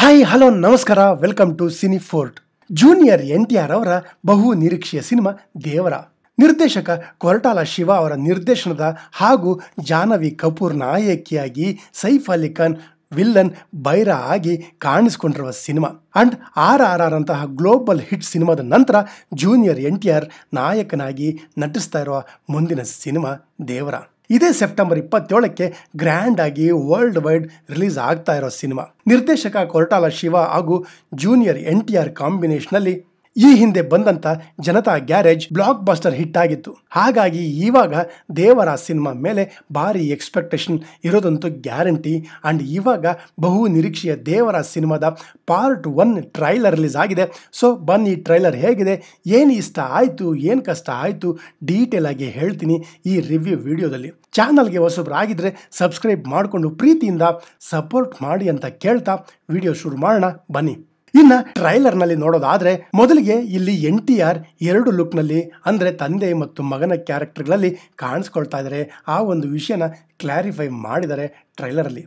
hi hello ನಮಸ್ಕಾರ welcome to cine fort junior N T R ಅವರ ಬಹು ನಿರೀಕ್ಷೆಯ ಸಿನಿಮಾ ದೇವರ ನಿರ್ದೇಶಕ ಕೊರಟಾಲ ಶಿವ ಅವರ ನಿರ್ದೇಶನದ ಹಾಗೂ ಜಾನವಿ ಕಪೂರ್ ನಾಯಕಿಯಾಗಿ ಸೈಫ್ ಅಲಿ ಖಾನ್ ವಿಲ್ಲನ್ ಬೈರ ಆಗಿ ಕಾಣಿಸಿಕೊಂಡಿರುವ cinema and R R R ಅಂತಹ ಗ್ಲೋಬಲ್ ಹಿಟ್ ಸಿನಿಮಾದ ನಂತರ ಜೂನಿಯರ್ ಎನ್ ಟಿ ಆರ್ ನಾಯಕನಾಗಿ ನಟಿಸ್ತಾ ಇರುವ ಮುಂದಿನ ಸಿನಿಮಾ ದೇವರ ಇದೇ ಸೆಪ್ಟೆಂಬರ್ ಇಪ್ಪತ್ತೇಳಕ್ಕೆ ಗ್ರ್ಯಾಂಡ್ ಆಗಿ ವರ್ಲ್ಡ್ ವೈಡ್ ರಿಲೀಸ್ ಆಗ್ತಾ ಇರೋ ಸಿನಿಮಾ ನಿರ್ದೇಶಕ ಕೊರಟಾಲ ಶಿವ ಹಾಗೂ ಜೂನಿಯರ್ ಎನ್ ಟಿ ಆರ್ ಕಾಂಬಿನೇಷನ್ನಲ್ಲಿ ಈ ಹಿಂದೆ ಬಂದಂತ Janatha garage blockbuster hit ಆಗಿತ್ತು ಹಾಗಾಗಿ ಇವಾಗ ದೇವರ ಸಿನಿಮಾ ಮೇಲೆ ಭಾರಿ ಎಕ್ಸ್ಪೆಕ್ಟೇಷನ್ ಇರೋದಂತೂ ಗ್ಯಾರಂಟಿ ಅಂಡ್ ಇವಾಗ ಬಹು ನಿರೀಕ್ಷೆಯ ದೇವರ ಸಿನಿಮಾದ ಪಾರ್ಟ್ ಒನ್ ಟ್ರೈಲರ್ ರಿಲೀಸ್ ಆಗಿದೆ ಸೊ ಬನ್ನಿ ಈ ಟ್ರೈಲರ್ ಹೇಗಿದೆ ಏನು ಇಷ್ಟ ಆಯಿತು ಏನು ಕಷ್ಟ ಆಯಿತು ಡೀಟೇಲ್ ಆಗಿ ಹೇಳ್ತೀನಿ ಈ ರಿವ್ಯೂ ವಿಡಿಯೋದಲ್ಲಿ ಚಾನಲ್ಗೆ ಹೊಸಬ್ರಾಗಿದ್ರೆ ಸಬ್ಸ್ಕ್ರೈಬ್ ಮಾಡಿಕೊಂಡು ಪ್ರೀತಿಯಿಂದ ಸಪೋರ್ಟ್ ಮಾಡಿ ಅಂತ ಕೇಳ್ತಾ ವಿಡಿಯೋ ಶುರು ಮಾಡೋಣ ಬನ್ನಿ ಇನ್ನ ಟ್ರೈಲರ್ ನಲ್ಲಿ ನೋಡೋದಾದ್ರೆ ಮೊದಲಿಗೆ ಇಲ್ಲಿ ಎನ್ ಟಿ ಆರ್ ಎರಡು ಲುಕ್ ನಲ್ಲಿ ಅಂದ್ರೆ ತಂದೆ ಮತ್ತು ಮಗನ ಗಳಲ್ಲಿ ಕಾಣಿಸ್ಕೊಳ್ತಾ ಇದ್ದಾರೆ ಆ ಒಂದು ವಿಷಯನ ಕ್ಲಾರಿಫೈ ಮಾಡಿದರೆ ಟ್ರೈಲರ್ ಅಲ್ಲಿ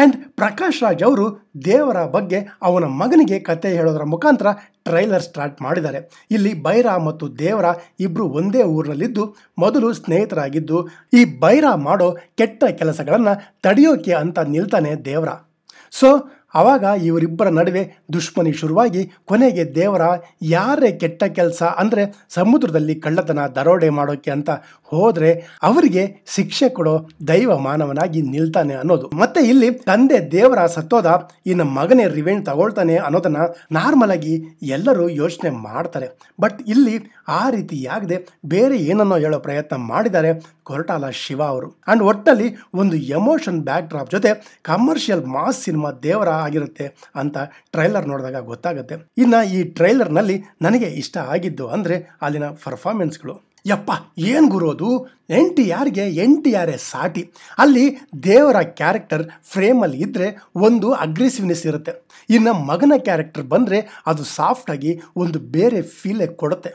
ಅಂಡ್ ಪ್ರಕಾಶ್ ರಾಜ್ ಅವರು ದೇವರ ಬಗ್ಗೆ ಅವನ ಮಗನಿಗೆ ಕತೆ ಹೇಳೋದರ ಮುಖಾಂತರ ಟ್ರೈಲರ್ ಸ್ಟಾರ್ಟ್ ಮಾಡಿದ್ದಾರೆ ಇಲ್ಲಿ ಬೈರ ಮತ್ತು ದೇವರ ಇಬ್ರು ಒಂದೇ ಊರಿನಲ್ಲಿದ್ದು ಮೊದಲು ಸ್ನೇಹಿತರಾಗಿದ್ದು ಈ ಬೈರ ಮಾಡೋ ಕೆಟ್ಟ ಕೆಲಸಗಳನ್ನು ತಡೆಯೋಕೆ ಅಂತ ನಿಲ್ತಾನೆ ದೇವರ ಸೊ ಆವಾಗ ಇವರಿಬ್ಬರ ನಡುವೆ ದುಶ್ಮನಿ ಶುರುವಾಗಿ ಕೊನೆಗೆ ದೇವರ ಯಾರೇ ಕೆಟ್ಟ ಕೆಲಸ ಅಂದರೆ ಸಮುದ್ರದಲ್ಲಿ ಕಳ್ಳತನ ದರೋಡೆ ಮಾಡೋಕ್ಕೆ ಅಂತ ಹೋದರೆ ಅವರಿಗೆ ಶಿಕ್ಷೆ ಕೊಡೋ ದೈವ ಮಾನವನಾಗಿ ನಿಲ್ತಾನೆ ಅನ್ನೋದು ಮತ್ತೆ ಇಲ್ಲಿ ತಂದೆ ದೇವರ ಸತ್ತೋದ ಇನ್ನು ಮಗನೇ ರಿವೆಂಟ್ ತಗೊಳ್ತಾನೆ ಅನ್ನೋದನ್ನು ನಾರ್ಮಲ್ ಆಗಿ ಎಲ್ಲರೂ ಯೋಚನೆ ಮಾಡ್ತಾರೆ ಬಟ್ ಇಲ್ಲಿ ಆ ರೀತಿ ಆಗದೆ ಬೇರೆ ಏನನ್ನೋ ಹೇಳೋ ಪ್ರಯತ್ನ ಮಾಡಿದ್ದಾರೆ ಕೊರಟಾಲ ಶಿವ ಅವರು ಆ್ಯಂಡ್ ಒಟ್ಟಲ್ಲಿ ಒಂದು ಎಮೋಷನ್ ಬ್ಯಾಕ್ ಡ್ರಾಪ್ ಜೊತೆ ಕಮರ್ಷಿಯಲ್ ಮಾಸ್ ಸಿನಿಮಾ ದೇವರ ಆಗಿರುತ್ತೆ ಅಂತ ಟ್ರೈಲರ್ ನೋಡಿದಾಗ ಗೊತ್ತಾಗುತ್ತೆ ಇನ್ನು ಈ ಟ್ರೈಲರ್ನಲ್ಲಿ ನನಗೆ ಇಷ್ಟ ಆಗಿದ್ದು ಅಂದರೆ ಅಲ್ಲಿನ ಪರ್ಫಾರ್ಮೆನ್ಸ್ಗಳು ಯಪ್ಪ ಏನು ಗುರೋದು ಎನ್ ಟಿ ಆರ್ಗೆ ಎನ್ ಟಿ ಎ ಸಾಟಿ ಅಲ್ಲಿ ದೇವರ ಕ್ಯಾರೆಕ್ಟರ್ ಫ್ರೇಮಲ್ಲಿ ಇದ್ದರೆ ಒಂದು ಅಗ್ರೆಸಿವ್ನೆಸ್ ಇರುತ್ತೆ ಇನ್ನು ಮಗನ ಕ್ಯಾರೆಕ್ಟರ್ ಬಂದರೆ ಅದು ಸಾಫ್ಟಾಗಿ ಒಂದು ಬೇರೆ ಫೀಲೇ ಕೊಡುತ್ತೆ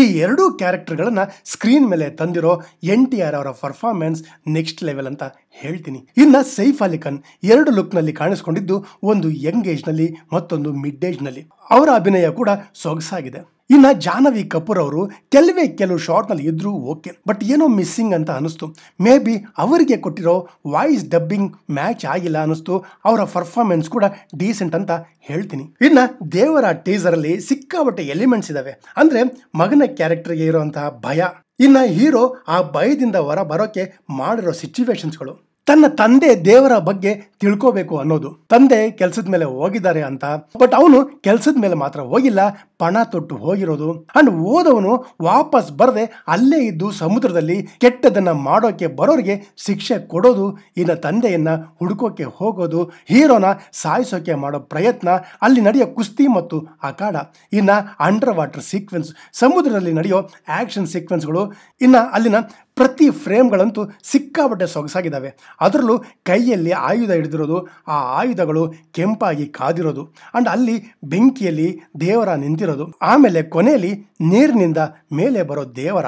ಈ ಎರಡೂ ಕ್ಯಾರೆಕ್ಟರ್ಗಳನ್ನು ಸ್ಕ್ರೀನ್ ಮೇಲೆ ತಂದಿರೋ ಎನ್ ಟಿ ಆರ್ ಅವರ ಪರ್ಫಾರ್ಮೆನ್ಸ್ ನೆಕ್ಸ್ಟ್ ಲೆವೆಲ್ ಅಂತ ಹೇಳ್ತೀನಿ ಇನ್ನು ಸೈಫ್ ಅಲಿ ಖಾನ್ ಎರಡು ಲುಕ್ನಲ್ಲಿ ಕಾಣಿಸ್ಕೊಂಡಿದ್ದು ಒಂದು ಯಂಗ್ ಏಜ್ನಲ್ಲಿ ಮತ್ತೊಂದು ಮಿಡ್ ಏಜ್ನಲ್ಲಿ ಅವರ ಅಭಿನಯ ಕೂಡ ಸೊಗಸಾಗಿದೆ ಇನ್ನು ಜಾಹ್ನವಿ ಕಪೂರ್ ಅವರು ಕೆಲವೇ ಕೆಲವು ಶಾರ್ಟ್ನಲ್ಲಿ ಇದ್ದರೂ ಓಕೆ ಬಟ್ ಏನೋ ಮಿಸ್ಸಿಂಗ್ ಅಂತ ಅನ್ನಿಸ್ತು ಮೇ ಬಿ ಅವರಿಗೆ ಕೊಟ್ಟಿರೋ ವಾಯ್ಸ್ ಡಬ್ಬಿಂಗ್ ಮ್ಯಾಚ್ ಆಗಿಲ್ಲ ಅನ್ನಿಸ್ತು ಅವರ ಪರ್ಫಾರ್ಮೆನ್ಸ್ ಕೂಡ ಡೀಸೆಂಟ್ ಅಂತ ಹೇಳ್ತೀನಿ ಇನ್ನು ದೇವರ ಟೀಸರಲ್ಲಿ ಸಿಕ್ಕಾಪಟ್ಟೆ ಎಲಿಮೆಂಟ್ಸ್ ಇದ್ದಾವೆ ಅಂದರೆ ಮಗನ ಕ್ಯಾರೆಕ್ಟರ್ಗೆ ಇರುವಂತಹ ಭಯ ಇನ್ನು ಹೀರೋ ಆ ಭಯದಿಂದ ಹೊರ ಬರೋಕ್ಕೆ ಮಾಡಿರೋ ಸಿಚುವೇಶನ್ಸ್ಗಳು ತನ್ನ ತಂದೆ ದೇವರ ಬಗ್ಗೆ ತಿಳ್ಕೋಬೇಕು ಅನ್ನೋದು ತಂದೆ ಕೆಲಸದ ಮೇಲೆ ಹೋಗಿದ್ದಾರೆ ಅಂತ ಬಟ್ ಅವನು ಕೆಲಸದ ಮೇಲೆ ಮಾತ್ರ ಹೋಗಿಲ್ಲ ಪಣ ತೊಟ್ಟು ಹೋಗಿರೋದು ಅಂಡ್ ಓದವನು ವಾಪಸ್ ಬರದೆ ಅಲ್ಲೇ ಇದ್ದು ಸಮುದ್ರದಲ್ಲಿ ಕೆಟ್ಟದನ್ನ ಮಾಡೋಕೆ ಬರೋರಿಗೆ ಶಿಕ್ಷೆ ಕೊಡೋದು ಇನ್ನ ತಂದೆಯನ್ನ ಹುಡುಕೋಕೆ ಹೋಗೋದು ಹೀರೋನ ಸಾಯಿಸೋಕೆ ಮಾಡೋ ಪ್ರಯತ್ನ ಅಲ್ಲಿ ನಡೆಯೋ ಕುಸ್ತಿ ಮತ್ತು ಅಖಾಡ ಇನ್ನ ಅಂಡರ್ ವಾಟರ್ ಸೀಕ್ವೆನ್ಸ್ ಸಮುದ್ರದಲ್ಲಿ ನಡೆಯೋ ಆಕ್ಷನ್ ಸೀಕ್ವೆನ್ಸ್ಗಳು ಇನ್ನ ಅಲ್ಲಿನ ಪ್ರತಿ ಫ್ರೇಮ್ಗಳಂತೂ ಸಿಕ್ಕಾಪಟ್ಟೆ ಸೊಗಸಾಗಿದ್ದಾವೆ ಅದರಲ್ಲೂ ಕೈಯಲ್ಲಿ ಆಯುಧ ಹಿಡಿದಿರೋದು ಆ ಆಯುಧಗಳು ಕೆಂಪಾಗಿ ಕಾದಿರೋದು ಆ್ಯಂಡ್ ಅಲ್ಲಿ ಬೆಂಕಿಯಲ್ಲಿ ದೇವರ ನಿಂತಿರೋದು ಆಮೇಲೆ ಕೊನೆಯಲ್ಲಿ ನೀರಿನಿಂದ ಮೇಲೆ ಬರೋ ದೇವರ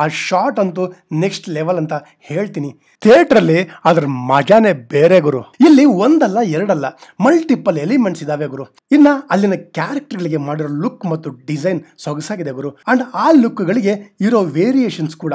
ಆ ಶಾಟ್ ಅಂತೂ ನೆಕ್ಸ್ಟ್ ಲೆವೆಲ್ ಅಂತ ಹೇಳ್ತೀನಿ ಥಿಯೇಟ್ರಲ್ಲಿ ಅದ್ರ ಮಜಾನೇ ಬೇರೆ ಗುರು ಇಲ್ಲಿ ಒಂದಲ್ಲ ಎರಡಲ್ಲ ಮಲ್ಟಿಪಲ್ ಎಲಿಮೆಂಟ್ಸ್ ಇದಾವೆ ಗುರು ಇನ್ನ ಅಲ್ಲಿನ ಕ್ಯಾರೆಕ್ಟರ್ಗಳಿಗೆ ಮಾಡಿರೋ ಲುಕ್ ಮತ್ತು ಡಿಸೈನ್ ಸೊಗಸಾಗಿದೆ ಗುರು ಅಂಡ್ ಆ ಲುಕ್ಗಳಿಗೆ ಇರೋ ವೇರಿಯೇಷನ್ಸ್ ಕೂಡ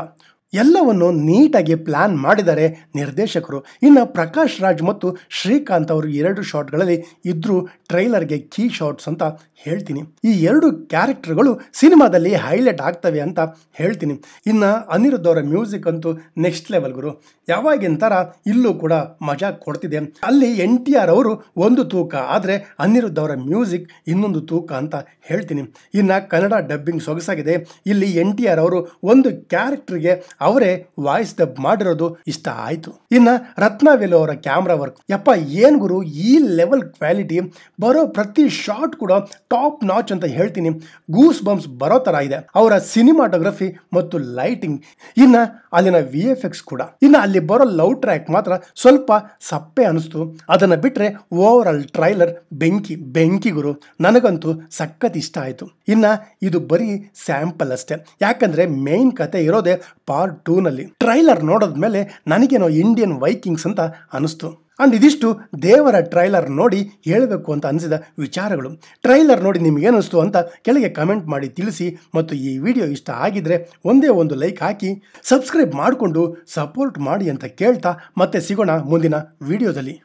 ಎಲ್ಲವನ್ನು ನೀಟಾಗಿ ಪ್ಲ್ಯಾನ್ ಮಾಡಿದ್ದಾರೆ ನಿರ್ದೇಶಕರು ಇನ್ನು ಪ್ರಕಾಶ್ ರಾಜ್ ಮತ್ತು ಶ್ರೀಕಾಂತ್ ಅವರು ಎರಡು ಶಾಟ್ಗಳಲ್ಲಿ ಇದ್ರೂ ಟ್ರೈಲರ್ಗೆ ಕೀ ಶಾರ್ಟ್ಸ್ ಅಂತ ಹೇಳ್ತೀನಿ ಈ ಎರಡು ಕ್ಯಾರೆಕ್ಟರ್ಗಳು ಸಿನಿಮಾದಲ್ಲಿ ಹೈಲೈಟ್ ಆಗ್ತವೆ ಅಂತ ಹೇಳ್ತೀನಿ ಇನ್ನು ಅನಿರುದ್ಧ ಅವರ ಮ್ಯೂಸಿಕ್ ಅಂತೂ ನೆಕ್ಸ್ಟ್ ಲೆವೆಲ್ ಗುರು ಯಾವಾಗಿನ ಥರ ಇಲ್ಲೂ ಕೂಡ ಮಜಾ ಕೊಡ್ತಿದೆ ಅಲ್ಲಿ ಎನ್ ಟಿ ಆರ್ ಅವರು ಒಂದು ತೂಕ ಆದರೆ ಅನಿರುದ್ಧ ಅವರ ಮ್ಯೂಸಿಕ್ ಇನ್ನೊಂದು ತೂಕ ಅಂತ ಹೇಳ್ತೀನಿ ಇನ್ನು ಕನ್ನಡ ಡಬ್ಬಿಂಗ್ ಸೊಗಸಾಗಿದೆ ಇಲ್ಲಿ ಎನ್ ಟಿ ಆರ್ ಅವರು ಒಂದು ಕ್ಯಾರೆಕ್ಟ್ರಿಗೆ ಅವರೇ ವಾಯ್ಸ್ ಡಬ್ ಮಾಡಿರೋದು ಇಷ್ಟ ಆಯಿತು ಇನ್ನು ರತ್ನವೇಲು ಅವರ ಕ್ಯಾಮ್ರಾ ವರ್ಕ್ ಯಪ್ಪ ಏನು ಗುರು ಈ ಲೆವೆಲ್ ಕ್ವಾಲಿಟಿ ಬರೋ ಪ್ರತಿ ಶಾಟ್ ಕೂಡ ಟಾಪ್ ನಾಚ್ ಅಂತ ಹೇಳ್ತೀನಿ ಗೂಸ್ ಬಂಪ್ಸ್ ಬರೋ ತರ ಇದೆ ಅವರ ಸಿನಿಮಾಟೋಗ್ರಫಿ ಮತ್ತು ಲೈಟಿಂಗ್ ಇನ್ನ ಅಲ್ಲಿನ ವಿ ಎಫ್ ಎಕ್ಸ್ ಕೂಡ ಇನ್ನ ಅಲ್ಲಿ ಬರೋ ಲವ್ ಟ್ರ್ಯಾಕ್ ಮಾತ್ರ ಸ್ವಲ್ಪ ಸಪ್ಪೆ ಅನಿಸ್ತು ಅದನ್ನು ಬಿಟ್ಟರೆ ಓವರ್ ಆಲ್ ಟ್ರೈಲರ್ ಬೆಂಕಿ ಬೆಂಕಿ ಗುರು ನನಗಂತೂ ಸಖತ್ ಇಷ್ಟ ಆಯಿತು ಇನ್ನ ಇದು ಬರೀ ಸ್ಯಾಂಪಲ್ ಅಷ್ಟೇ ಯಾಕಂದ್ರೆ ಮೇನ್ ಕತೆ ಇರೋದೇ ಪಾರ್ಟ್ ಪಾರ್ಟ್ ಟೂನಲ್ಲಿ ಟ್ರೈಲರ್ ಮೇಲೆ ನನಗೇನೋ ಇಂಡಿಯನ್ ವೈಕಿಂಗ್ಸ್ ಅಂತ ಅನಿಸ್ತು ಅಂಡ್ ಇದಿಷ್ಟು ದೇವರ ಟ್ರೈಲರ್ ನೋಡಿ ಹೇಳಬೇಕು ಅಂತ ಅನಿಸಿದ ವಿಚಾರಗಳು ಟ್ರೈಲರ್ ನೋಡಿ ಅನಿಸ್ತು ಅಂತ ಕೆಳಗೆ ಕಮೆಂಟ್ ಮಾಡಿ ತಿಳಿಸಿ ಮತ್ತು ಈ ವಿಡಿಯೋ ಇಷ್ಟ ಆಗಿದ್ರೆ ಒಂದೇ ಒಂದು ಲೈಕ್ ಹಾಕಿ ಸಬ್ಸ್ಕ್ರೈಬ್ ಮಾಡಿಕೊಂಡು ಸಪೋರ್ಟ್ ಮಾಡಿ ಅಂತ ಕೇಳ್ತಾ ಮತ್ತೆ ಸಿಗೋಣ ಮುಂದಿನ ವಿಡಿಯೋದಲ್ಲಿ